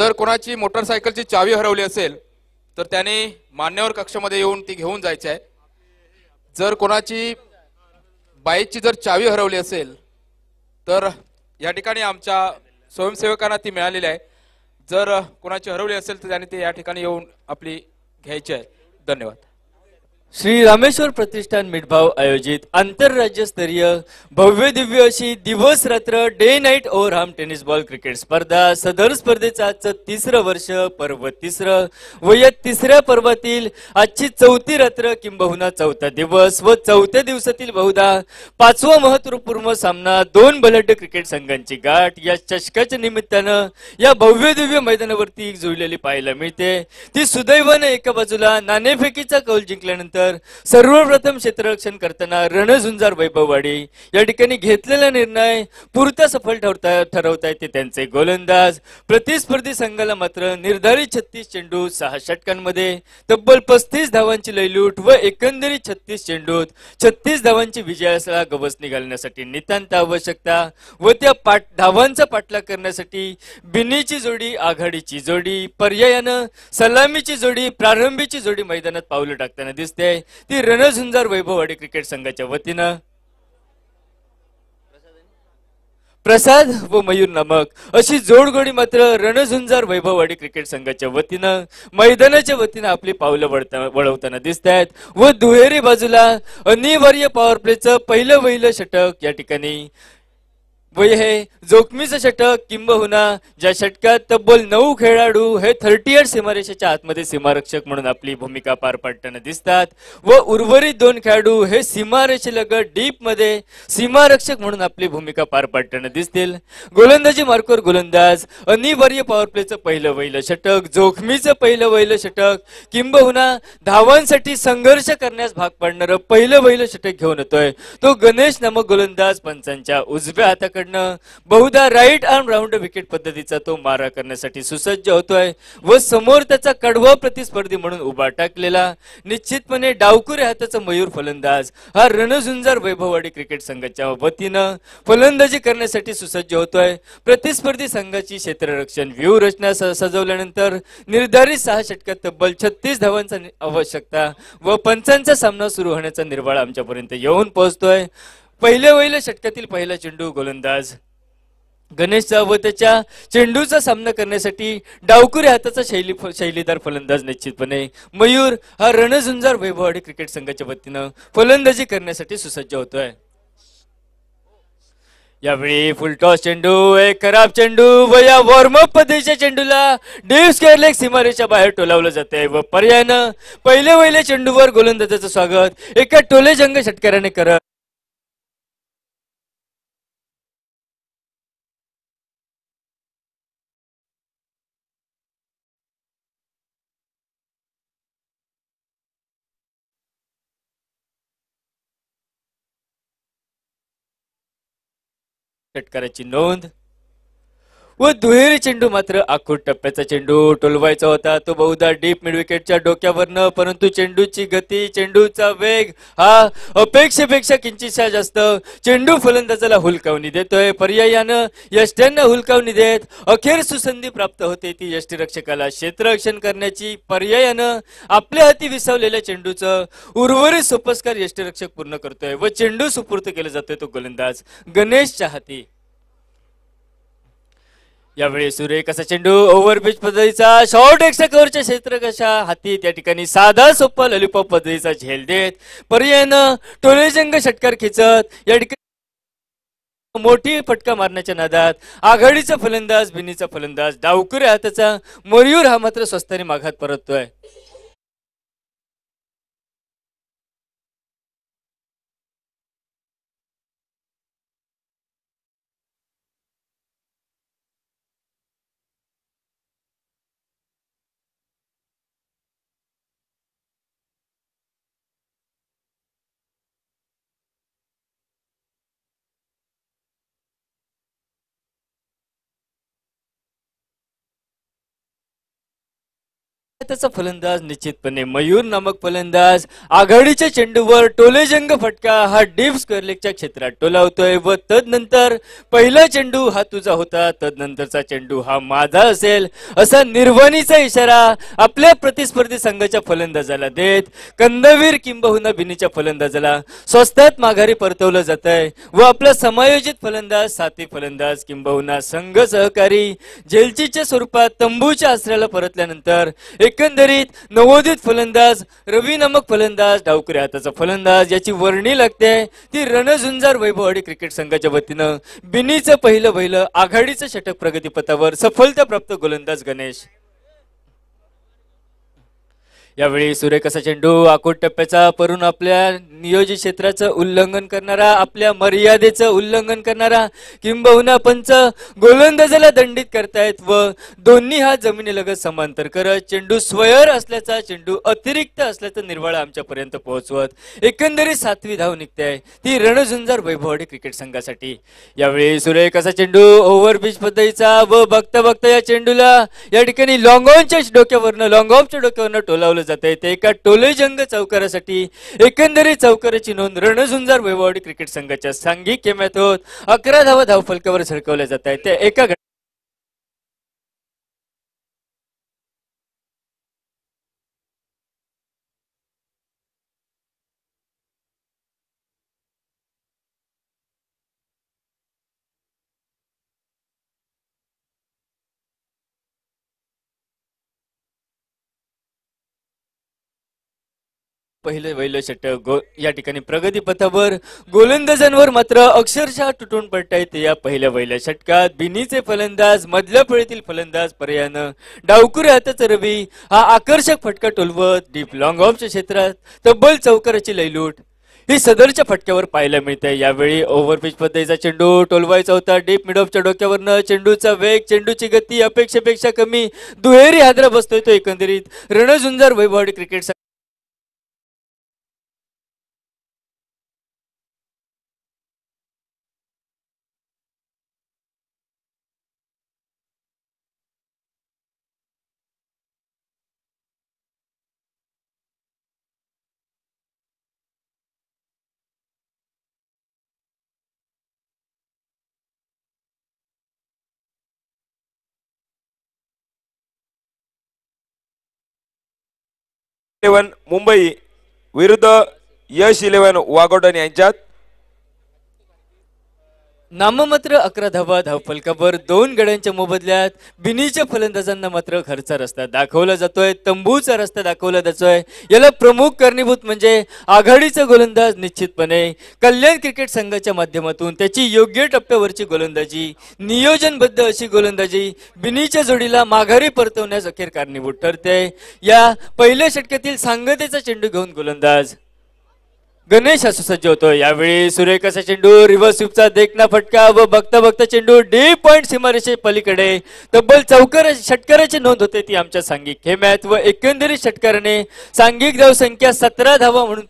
जर कोणाची मोटरसायकलची चावी हरवली असेल तर त्याने मान्यवर कक्षामध्ये येऊन ती घेऊन जायची आहे जर कोणाची बाईकची जर चावी हरवली असेल तर या ठिकाणी आमच्या स्वयंसेवकांना ती मिळालेली आहे जर कोणाची हरवली असेल तर त्याने ते या ठिकाणी येऊन आपली घ्यायची आहे धन्यवाद श्री रामेश्वर प्रतिष्ठान मिठभाव आयोजित आंतरराज्यस्तरीय भव्य दिव्य अशी दिवस रात्र day night overarm tennis ball cricket स्पर्धा सदर स्पर्धेचं आजचं तिसरं वर्ष पर्व तिसरं व या तिसऱ्या पर्वातील आजची चौथी रात्र किंबहुना चौथा दिवस व चौथ्या दिवसातील बहुधा पाचवा महत्वपूर्ण सामना दोन बलड्ड क्रिकेट संघांची गाठ या चषकाच्या निमित्तानं या भव्य दिव्य मैदानावरती जुळलेली पाहायला मिळते ती सुदैवानं एका बाजूला नाणेफेकीचा कौल जिंकल्यानंतर सर्वप्रथम क्षेत्ररक्षण करताना रणझुंजार वैभववाडी या ठिकाणी घेतलेला निर्णय पुरता सफल ठरवता ठरवतायत ते त्यांचे गोलंदाज प्रतिस्पर्धी संघाला मात्र निर्धारित छत्तीस चेंडू सहा षटकांमध्ये तब्बल पस्तीस धावांची लयलूट व एकंदरीत छत्तीस चेंडूत छत्तीस धावांची विजयासला गवस निघालण्यासाठी नितांत आवश्यकता व त्या पाठ धावांचा पाठलाग करण्यासाठी बिनीची जोडी आघाडीची जोडी पर्यायानं सलामीची जोडी प्रारंभीची जोडी मैदानात पावलं टाकताना दिसते ती रणझुंजार वैभववाडी क्रिकेट संघाच्या वतीनं प्रसाद व मयूर नमक अशी जोडगोडी मात्र रणझुंजार वैभववाडी क्रिकेट संघाच्या वतीनं मैदानाच्या वतीनं आपली पावलं वळवताना दिसत आहेत व दुहेरी बाजूला अनिवार्य पॉवर प्लेचं पहिलं वहिलं षटक या ठिकाणी वय हे जोखमीचं षटक किंबहुना ज्या षटकात तब्बल नऊ खेळाडू हे थर्टी आत सीमारेषेच्या आतमध्ये सीमारक्षक म्हणून आपली भूमिका पार पाडताना दिसतात व उर्वरित दोन खेळाडू हे सीमारेषेलगत डीप मध्ये सीमारक्षक म्हणून आपली भूमिका पार पाडताना दिसतील गोलंदाजी मार्कोर गोलंदाज अनिवार्य पॉवर प्लेचं पहिलं वैल षटक जोखमीचं पहिलं वैल षटक किंबहुना धावांसाठी संघर्ष करण्यास भाग पाडणारं पहिलं वैल षटक घेऊन येतोय तो गणेश नामक गोलंदाज पंचांच्या उजव्या हाताकडे त्याच्याकडनं बहुधा राईट आर्म राऊंड विकेट पद्धतीचा तो मारा करण्यासाठी सुसज्ज होतोय व समोर त्याचा कडवा प्रतिस्पर्धी म्हणून उभा टाकलेला निश्चितपणे डावकुरे हाताचा मयूर फलंदाज हा रणझुंजार वैभववाडी क्रिकेट संघाच्या वतीनं फलंदाजी करण्यासाठी सुसज्ज होतोय प्रतिस्पर्धी संघाची क्षेत्ररक्षण व्यूहरचना सजवल्यानंतर निर्धारित सहा षटकात तब्बल छत्तीस धावांचा आवश्यकता व पंचांचा सामना सुरू होण्याचा निर्वाळा आमच्यापर्यंत येऊन पोहोचतोय पहिल्या वहिल्या षटकातील पहिला चेंडू गोलंदाज गणेश जावतेच्या चेंडूचा सामना करण्यासाठी डावकुरी हाताचा शैली शैलीदार फलंदाज निश्चितपणे मयूर हा रणझुंजार वैभववाडी क्रिकेट संघाच्या वतीनं फलंदाजी करण्यासाठी सुसज्ज होतोय यावेळी फुलटॉस चेंडू एक खराब चेंडू व या अप पद्धतीच्या चेंडूला डेव्ह लेग सीमारेच्या बाहेर टोलावलं जाते व पर्यायानं पहिल्या वहिल्या चेंडूवर गोलंदाजाचं स्वागत एका टोले जंग षटकाराने करत शेतकऱ्याची नोंद व दुहेरी चेंडू मात्र आखूट टप्प्याचा चेंडू टोलवायचा होता तो बहुधा डीप मिडविकेटच्या डोक्यावरनं परंतु चेंडूची गती चेंडूचा वेग हा अपेक्षेपेक्षा किंचितशा जास्त चेंडू फलंदाजाला हुलकावणी देतोय पर्यायानं यष्ट्यांना हुलकावणी देत अखेर सुसंधी प्राप्त होते ती यष्टीरक्षकाला क्षेत्ररक्षण करण्याची पर्यायानं आपल्या हाती विसावलेल्या चेंडूचं उर्वरित सोपस्कार यष्टीरक्षक पूर्ण करतोय व चेंडू सुपूर्त केला जातोय तो गोलंदाज गणेशच्या हाती यावेळी सूर्य कसा चेंडू ओव्हरपीच पद्धतीचा शॉर्ट एक्स्ट्रा कव्हरच्या क्षेत्र कशा हाती त्या ठिकाणी साधा सोप्पा ललिपॉप पद्धतीचा झेल देत पर्यायनं टोलेजंग षटकार खेचत या ठिकाणी मोठी फटका मारण्याच्या नादात आघाडीचा फलंदाज बिनीचा फलंदाज डावकुरे हाताचा मयूर हा मात्र स्वस्ताने माघात परततोय त्याचा फलंदाज निश्चितपणे मयूर नामक फलंदाज आघाडीच्या चेंडूवर टोलेजंग फटका हा डीप स्क्वेअर लेगच्या क्षेत्रात टोलावतोय व तदनंतर पहिला चेंडू हा तुझा होता तदनंतरचा चेंडू हा माझा असेल असा निर्वाणीचा इशारा आपल्या प्रतिस्पर्धी संघाच्या फलंदाजाला देत कंदवीर किंबहुना बिनीच्या फलंदाजाला स्वस्तात माघारी परतवलं जात व आपला समायोजित फलंदाज साथी फलंदाज किंबहुना संघ सहकारी जेलचीच्या स्वरूपात तंबूच्या आश्रयाला परतल्यानंतर एकंदरीत नवोदित फलंदाज रवी नामक फलंदाज डावकरे हाताचा फलंदाज याची वर्णी लागते ती रणझुंजार वैभववाडी क्रिकेट संघाच्या वतीनं बिनीचं पहिलं पहिलं आघाडीचं षटक प्रगतीपथावर सफलता प्राप्त गोलंदाज गणेश यावेळी सुरेखाचा चेंडू आकोट टप्प्याचा परून आपल्या नियोजित क्षेत्राचं उल्लंघन करणारा आपल्या मर्यादेचं उल्लंघन करणारा किंबहुना पंच गोलंदाजाला दंडित करतायत व दोन्ही हा जमिनीलगत समांतर करत चेंडू स्वयर असल्याचा चेंडू अतिरिक्त असल्याचा निर्वाळा आमच्यापर्यंत पोहोचवत एकंदरीत सातवी धाव निघते ती रणझुंजार वैभववाडी क्रिकेट संघासाठी यावेळी सुरेखासा चेंडू ओव्हरब्रिज पद्धतीचा व बघता बघता या चेंडूला या ठिकाणी लॉंगॉनच्या डोक्यावरनं लॉंगॉनच्या डोक्यावरनं टोलावलं बोलवलं जात ते एका टोलेजंग चौकारासाठी एकंदरीत चौकाराची नोंद रणझुंजार वैभववाडी क्रिकेट संघाच्या सांघिक केम्यात होत अकरा धावा धावफलकावर झळकवल्या जात आहेत त्या एका पहिले वैल षटक या ठिकाणी प्रगतीपथावर गोलंदाजांवर मात्र अक्षरशः तुटून पडता येते या पहिल्या वैल्या षटकात बिनीचे फलंदाज मधल्या फळीतील फलंदाज पर्यायानं डावकुरे हाताचा रवी हा आकर्षक फटका टोलवत डीप लॉंग ऑफच्या क्षेत्रात तब्बल चौकाराची लयलूट ही सदरच्या फटक्यावर पाहायला मिळते यावेळी पिच पद्धतीचा चेंडू टोलवायचा होता डीप मिड ऑफच्या डोक्यावरनं चेंडूचा वेग चेंडूची गती अपेक्षेपेक्षा कमी दुहेरी हादरा बसतोय तो एकंदरीत रणझुंजार वैभवडी क्रिकेट मुंबई विरुद्ध यश इलेव्हन वाघोटन यांच्यात नाममात्र अकरा धावा धावफलकावर दोन गड्यांच्या मोबदल्यात बिनीच्या फलंदाजांना मात्र घरचा रस्ता दाखवला जातोय तंबूचा रस्ता दाखवला जातोय याला प्रमुख कारणीभूत म्हणजे आघाडीचा गोलंदाज निश्चितपणे कल्याण क्रिकेट संघाच्या माध्यमातून त्याची योग्य टप्प्यावरची गोलंदाजी नियोजनबद्ध अशी गोलंदाजी बिनीच्या जोडीला माघारी परतवण्यास अखेर कारणीभूत ठरते या पहिल्या षटकातील सांगतेचा चेंडू घेऊन गोलंदाज गणेश असं होतो यावेळी सुरेखाचा चेंडू रिव्हर्स स्वीपचा देखना फटका व बघता बघता चेंडू डी पॉईंट सीमारेषे पलीकडे तब्बल चौकार षटकाराची नोंद होते ती आमच्या हे मॅत व एकंदरीत षटकाराने सांघिक संख्या सतरा धावा म्हणून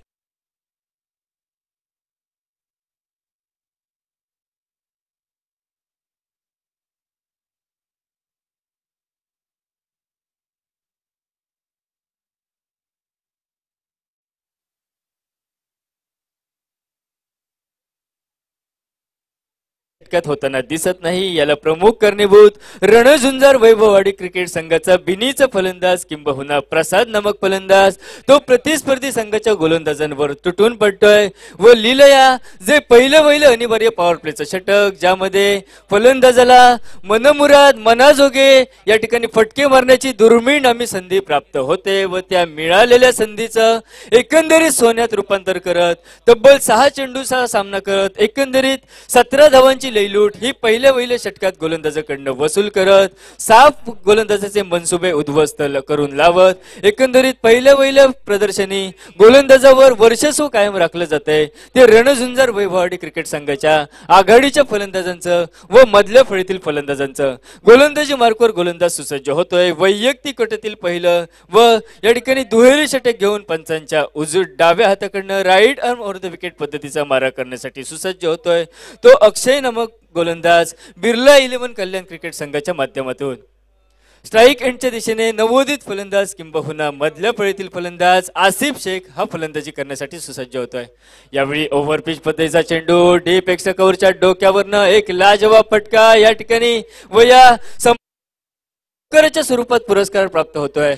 होताना दिसत नाही याला प्रमुख कारणीभूत रणझुंजार वैभववाडी क्रिकेट संघाचा बिनीचा फलंदाज किंबहुना प्रसाद नामक फलंदाज तो प्रतिस्पर्धी संघाच्या गोलंदाजांवर तुटून पडतोय व लिलया जे पहिलं पहिलं अनिवार्य पॉवर प्लेचं षटक ज्यामध्ये फलंदाजाला मनमुराद मनाजोगे या ठिकाणी फटके मारण्याची दुर्मिळ आम्ही संधी प्राप्त होते व त्या मिळालेल्या संधीचं एकंदरीत सोन्यात रूपांतर करत तब्बल सहा चेंडूचा सामना करत एकंदरीत सतरा धावांची लूट ही पहिल्या पहिल्या षटकात गोलंदाजाकडनं वसूल करत साफ गोलंदाजाचे मनसुबे उद्ध्वस्त करून लावत एकंदरीत पहिल्या पहिल्या प्रदर्शनी गोलंदाजावर वर्षस्व कायम राखलं जाते ते रणझुंजार वैभवाडी क्रिकेट संघाच्या आघाडीच्या फलंदाजांचं व मधल्या फळीतील फलंदाजांचं गोलंदाजी मार्कवर गोलंदाज सुसज्ज होतोय वैयक्तिक कोट्यातील पहिलं व या ठिकाणी दुहेरी षटक घेऊन पंचांच्या उजू डाव्या हाताकडनं right arm over the wicket पद्धतीचा मारा करण्यासाठी सुसज्ज होतोय तो अक्षय नमक गोलंदाज बिर्ला इलेव्हन कल्याण क्रिकेट संघाच्या माध्यमातून स्ट्राईक एंडच्या दिशेने नवोदित फलंदाज किंबहुना मधल्या फळीतील फलंदाज आसिफ शेख हा फलंदाजी करण्यासाठी सुसज्ज होतोय यावेळी ओव्हर पिच पद्धतीचा चेंडू डीप एक्स्ट्रा कव्हरच्या डोक्यावरनं एक लाजवाब फटका या ठिकाणी व या स्वरूपात पुरस्कार प्राप्त होतोय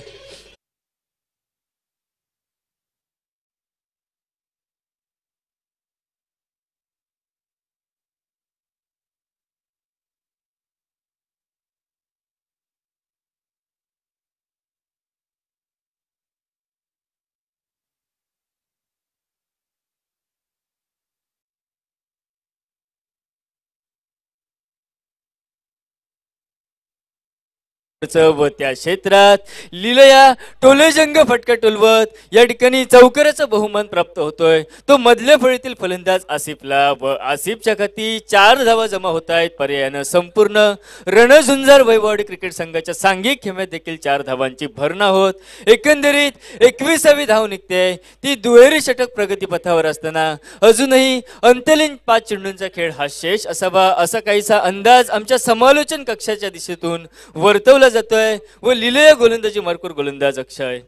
व त्या क्षेत्रात लिलया टोलेजंग फटका टोलवत या ठिकाणी चौकऱ्याचा बहुमान प्राप्त होतोय तो मधल्या फळीतील फलंदाज आसिफला व आसिफच्या खाती चार धावा जमा होत आहेत पर्यायानं संपूर्ण रणझुंजार वैवाडी क्रिकेट संघाच्या सांघिक खेम्यात देखील चार धावांची भरणा होत एकंदरीत एकविसावी धाव निघते ती दुहेरी षटक प्रगतीपथावर असताना अजूनही अंतलीन पाच चेंडूंचा खेळ हा शेष असावा असा काहीसा अंदाज आमच्या समालोचन कक्षाच्या दिशेतून वर्तवला जातोय व लिलय गोलंदाजी मारकूर गोलंदाज अक्षय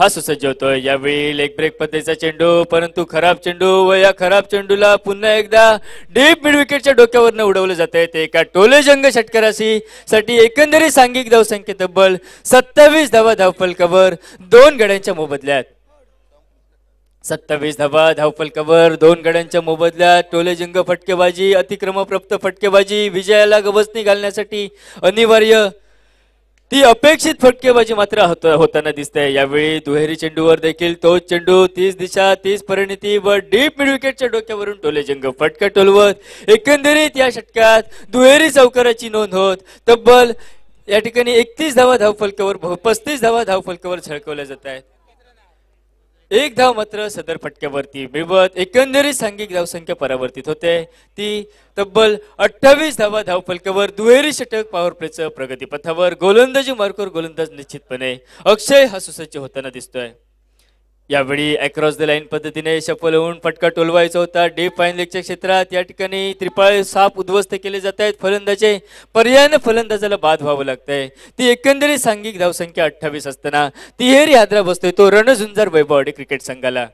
हा सुसज्ज होतोय यावेळी लेग ब्रेक पद्धतीचा चेंडू परंतु खराब चेंडू व या खराब चेंडूला पुन्हा एकदा डीप मिड विकेटच्या डोक्यावरनं उडवलं जात आहे ते एका टोले जंग साठी एकंदरीत सांघिक धावसंख्या तब्बल सत्तावीस धावा धावफलकावर दोन गड्यांच्या मोबदल्यात सत्तावीस धावा धावफल दोन गड्यांच्या मोबदल्यात टोले जिंग फटकेबाजी अतिक्रमप्राप्त फटकेबाजी विजयाला गवसणी घालण्यासाठी अनिवार्य ती अपेक्षित फटकेबाजी मात्र होताना दिसते यावेळी दुहेरी चेंडूवर देखील तोच चेंडू तीस दिशा तीस परिणिती व डीप मिड विकेटच्या डोक्यावरून टोले जंग फटका टोलवत एकंदरीत या षटकात दुहेरी चौकाराची नोंद होत तब्बल या ठिकाणी एकतीस धावा धावफलकावर पस्तीस धावा धावफलकावर झळकवल्या जात आहेत एक धाव मात्र सदर फटक्यावरती मिळवत एकंदरीत सांघिक धावसंख्या परावर्तित होते ती तब्बल अठ्ठावीस धावा धावफलकावर दुहेरी षटक पॉवर प्लेचं प्रगतीपथावर गोलंदाजी मार्कर गोलंदाज निश्चितपणे अक्षय हा सुसज्ज होताना दिसतोय यावेळी अक्रॉस द लाईन पद्धतीने शफल होऊन फटका टोलवायचा होता डे फाईन लेगच्या क्षेत्रात या ठिकाणी त्रिपाळ साप उद्ध्वस्त केले जात आहेत फलंदाजे पर्यायानं फलंदाजाला बाद व्हावं लागतंय ती एकंदरीत सांघिक धावसंख्या अठ्ठावीस असताना तिहेरी आदरा बसतोय तो रणझुंजार वैभवडे क्रिकेट संघाला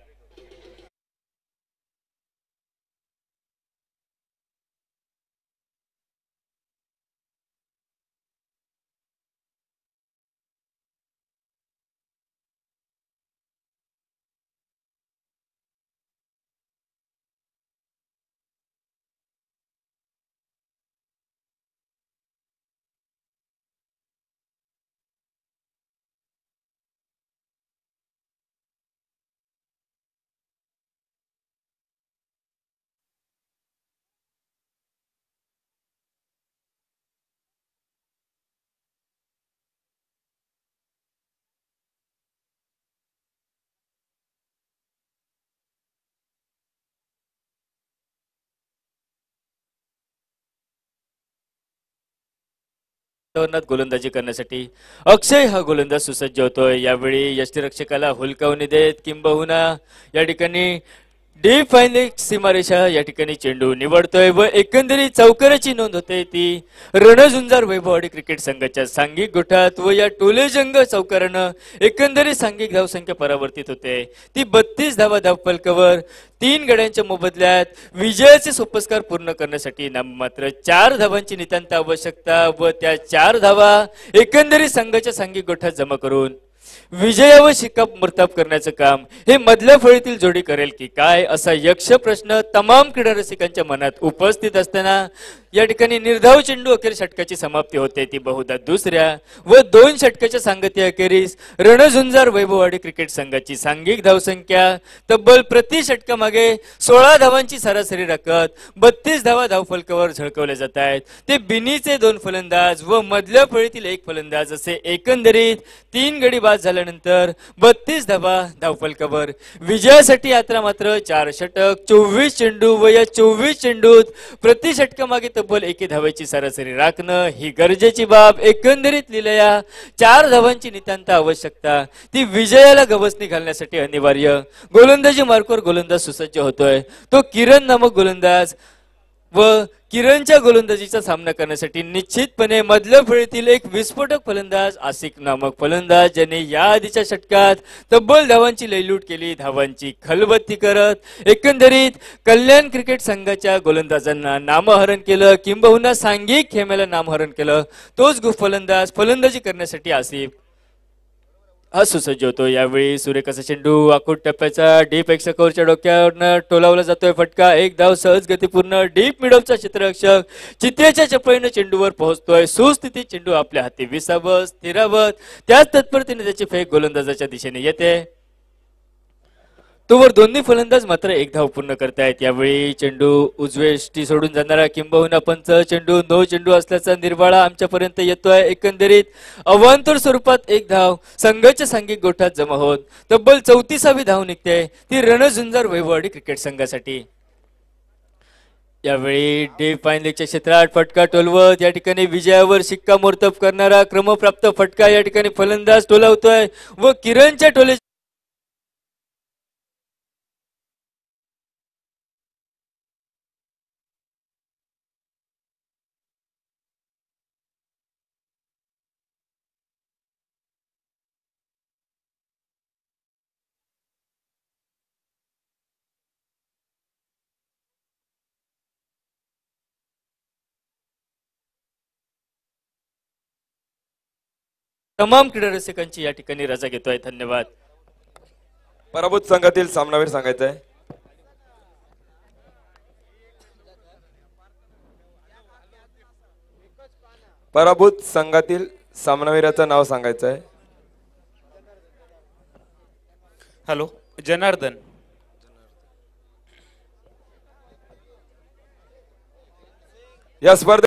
गोलंदाजी करण्यासाठी अक्षय हा गोलंदाज सुसज्ज होतोय यावेळी यष्टीरक्षकाला हुलकावणी देत किंबहुना या ठिकाणी डी फायनल सीमारेषा या ठिकाणी चेंडू निवडतोय व एकंदरीत चौकाराची नोंद होते ती रणझुंजार वैभववाडी क्रिकेट संघाच्या सांघिक गटात व या टोलेजंग चौकारानं एकंदरीत सांघिक धावसंख्या परावर्तित होते ती बत्तीस धावा धावपलकावर तीन गड्यांच्या मोबदल्यात विजयाचे सोपस्कार पूर्ण करण्यासाठी मात्र चार धावांची नितांत आवश्यकता व त्या चार धावा एकंदरीत संघाच्या सांघिक गटात जमा करून विजय व शिकाप करण्याचं काम हे मधल्या फळीतील जोडी करेल की काय असा यक्ष प्रश्न तमाम क्रीडा रसिकांच्या मनात उपस्थित असताना या ठिकाणी निर्धाव चेंडू अखेर षटकाची समाप्ती होते ती बहुधा दुसऱ्या व दोन षटकाच्या सांगती अखेरीस रणझुंजार वैभववाडी क्रिकेट संघाची सांघिक धावसंख्या तब्बल प्रति मागे सोळा धावांची सरासरी रकत बत्तीस धावा धावफलकावर झळकवल्या जात आहेत ते बिनीचे दोन फलंदाज व मधल्या फळीतील एक फलंदाज असे एकंदरीत तीन गडी बाज झाल्यानंतर बत्तीस धावा धावपल कबर विजयासाठी यात्रा मात्र चार षटक चोवीस चेंडू व या चोवीस चेंडूत प्रति मागे तब्बल एके धाव्याची सरासरी राखणं ही गरजेची बाब एकंदरीत लिहिलेल्या चार धावांची नितांत आवश्यकता ती विजयाला गवसणी घालण्यासाठी अनिवार्य गोलंदाजी मार्कवर गोलंदाज सुसज्ज होतोय तो किरण नामक गोलंदाज व किरणच्या गोलंदाजीचा सामना करण्यासाठी निश्चितपणे मधल्या फळीतील एक विस्फोटक फलंदाज आसिक नामक फलंदाज ज्याने या आधीच्या षटकात तब्बल धावांची लयलूट केली धावांची खलबत्ती करत एकंदरीत कल्याण क्रिकेट संघाच्या गोलंदाजांना नामहरण केलं किंबहुना सांघिक खेम्याला नामहरण केलं तोच फलंदाज फलंदाजी करण्यासाठी आसिफ हा सुसज्ज होतो यावेळी सूर्यकाचा चेंडू आखूट टप्प्याचा डीप एक्सकोरच्या डोक्यावरनं टोलावला जातोय फटका एक धाव सहज गतीपूर्ण डीप मिडवचा क्षेत्ररक्षक चित्रेच्या चपळीनं चेंडूवर पोहोचतोय सुस्थितीत चेंडू आपल्या हाती विसावत स्थिरावत त्याच तत्परतेने त्याची फेक गोलंदाजाच्या दिशेने येते तोवर दोन्ही फलंदाज मात्र एक धाव पूर्ण करतायत यावेळी चेंडू उजवेष्टी सोडून जाणारा किंबहुना पंच चेंडू नो चेंडू असल्याचा निर्वाळा आमच्यापर्यंत येतोय एकंदरीत अवांतर स्वरूपात एक धाव संघाच्या सांघिक गोठात जमा होत तब्बल चौतीसावी धाव निघते ती रणझुंजार वैभवाडी क्रिकेट संघासाठी यावेळी डे फायनलच्या क्षेत्रात फटका टोलवत या ठिकाणी विजयावर शिक्कामोर्तब करणारा क्रमप्राप्त फटका या ठिकाणी फलंदाज टोलावतोय व किरणच्या टोले तमाम क्रीडा रसिकांची या ठिकाणी रजा घेतोय धन्यवाद पराभूत संघातील सामनावीर सांगायचा आहे पराभूत संघातील सामनावीराचं नाव सांगायचं आहे हॅलो जनार्दन या स्पर्धे